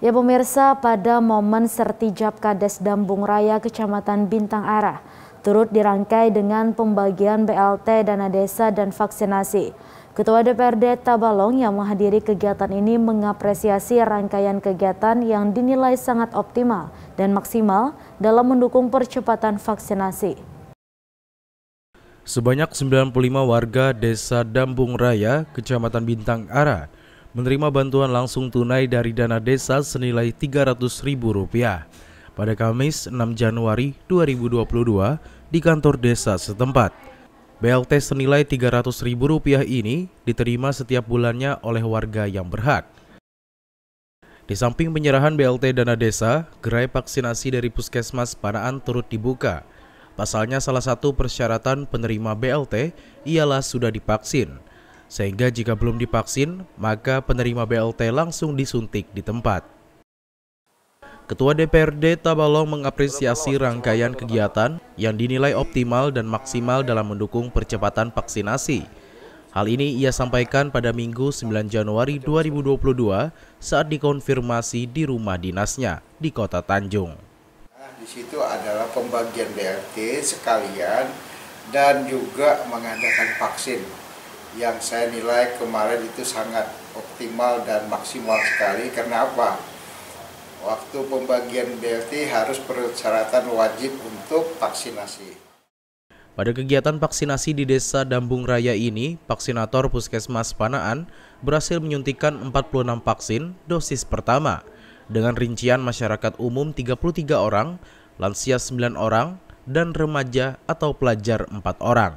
Ya pemirsa, pada momen sertijab Kades Dambung Raya Kecamatan Bintang Arah, turut dirangkai dengan pembagian BLT dana desa dan vaksinasi. Ketua DPRD Tabalong yang menghadiri kegiatan ini mengapresiasi rangkaian kegiatan yang dinilai sangat optimal dan maksimal dalam mendukung percepatan vaksinasi. Sebanyak 95 warga Desa Dambung Raya, Kecamatan Bintang Arah, menerima bantuan langsung tunai dari dana desa senilai Rp300.000 pada Kamis 6 Januari 2022 di kantor desa setempat. BLT senilai Rp300.000 ini diterima setiap bulannya oleh warga yang berhak. Di samping penyerahan BLT dana desa, gerai vaksinasi dari Puskesmas Panaan turut dibuka. Pasalnya salah satu persyaratan penerima BLT ialah sudah divaksin sehingga jika belum divaksin, maka penerima BLT langsung disuntik di tempat. Ketua DPRD Tabalong mengapresiasi rangkaian kegiatan yang dinilai optimal dan maksimal dalam mendukung percepatan vaksinasi. Hal ini ia sampaikan pada Minggu 9 Januari 2022 saat dikonfirmasi di rumah dinasnya di Kota Tanjung. Nah, di situ adalah pembagian BLT sekalian dan juga mengadakan vaksin yang saya nilai kemarin itu sangat optimal dan maksimal sekali. Karena apa? Waktu pembagian BLT harus persyaratan wajib untuk vaksinasi. Pada kegiatan vaksinasi di Desa Dambung Raya ini, vaksinator Puskesmas Panaan berhasil menyuntikkan 46 vaksin dosis pertama dengan rincian masyarakat umum 33 orang, lansia 9 orang, dan remaja atau pelajar 4 orang.